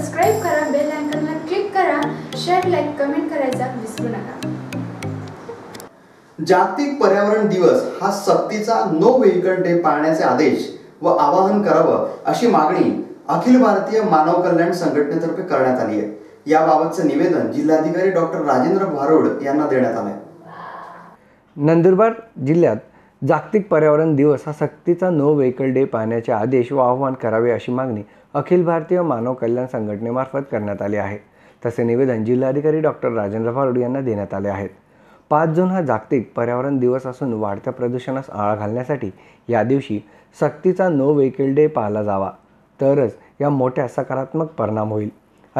subscribe करा bell आयकॉनला click करा शेअर लाईक कमेंट करायचा विसरू नका जागतिक पर्यावरण दिवस हा सक्तीचा नो व्हेकल डे पाळण्याचे आदेश व आवाहन करावं अशी मागणी अखिल भारतीय मानव कल्याण संघटनेतर्फे करण्यात आली आहे याबाबतचं निवेदन जिल्हाधिकारी डॉक्टर राजेंद्र भारोड यांना देण्यात आले नंदुरबार जिल्ह्यात जागतिक पर्यावरण दिवस हा सक्तीचा नो व्हेकल डे पाहण्याचे आदेश व आवाहन करावे अशी मागणी अखिल भारतीय मानव कल्याण संघटनेमार्फत करण्यात आले आहे तसे निवेदन जिल्हाधिकारी डॉक्टर राजेंद्र फारुड यांना देण्यात आले आहेत पाच जून हा जागतिक पर्यावरण दिवस असून वाढत्या प्रदूषणास आळा घालण्यासाठी या दिवशी सक्तीचा नो व्हेकल डे पाहिला जावा तरच या मोठ्या सकारात्मक परिणाम होईल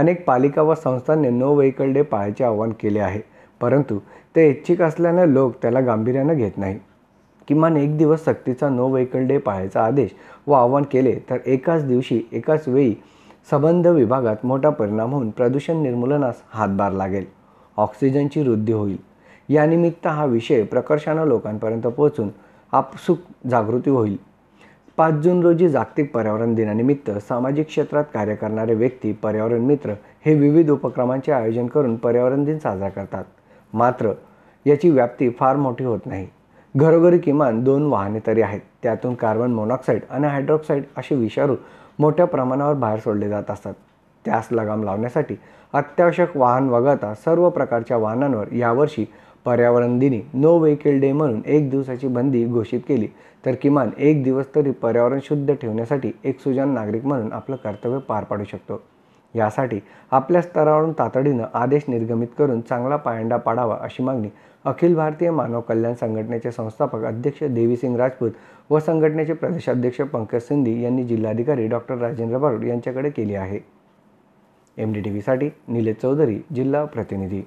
अनेक पालिका व संस्थांनी नो व्हेकल डे पाळायचे आवाहन केले आहे परंतु ते इच्छिक असल्याने लोक त्याला गांभीर्यानं घेत नाही किमान एक दिवस सक्तीचा नो व्हेकल डे पाहायचा आदेश व आवाहन केले तर एकाच दिवशी एकाच वेळी संबंध विभागात मोठा परिणाम होऊन प्रदूषण निर्मूलनास हातभार लागेल ऑक्सिजनची वृद्धी होईल यानिमित्त हा विषय प्रकर्षानं लोकांपर्यंत पोहोचून आपसुक जागृती होईल पाच जून रोजी जागतिक पर्यावरण दिनानिमित्त सामाजिक क्षेत्रात कार्य करणारे व्यक्ती पर्यावरण मित्र हे विविध उपक्रमांचे आयोजन करून पर्यावरण दिन साजरा करतात मात्र याची व्याप्ती फार मोठी होत नाही घरोघरी किमान दोन वाहने तरी आहेत त्यातून कार्बन मोनॉक्साईड आणि हायड्रॉक्साईड असे विषाणू मोठ्या प्रमाणावर बाहेर सोडले जात असतात त्यास लगाम लावण्यासाठी अत्यावश्यक वाहन वगळता सर्व प्रकारच्या वाहनांवर यावर्षी पर्यावरण दिनी नो व्हेकल डे म्हणून एक दिवसाची बंदी घोषित केली तर किमान एक दिवस तरी पर्यावरण शुद्ध ठेवण्यासाठी एक सुजान नागरिक म्हणून आपलं कर्तव्य पार पाडू शकतो यासाठी आपल्या स्तरावरून तातडीनं आदेश निर्गमित करून चांगला पायंडा पाडावा अशी मागणी अखिल भारतीय मानव कल्याण संघटनेचे संस्थापक अध्यक्ष देवीसिंग राजपूत व संघटनेचे प्रदेशाध्यक्ष पंकज सिंधी यांनी जिल्हाधिकारी डॉक्टर राजेंद्र बारुड यांच्याकडे केली आहे एम डी टी व्हीसाठी निलेश चौधरी जिल्हा प्रतिनिधी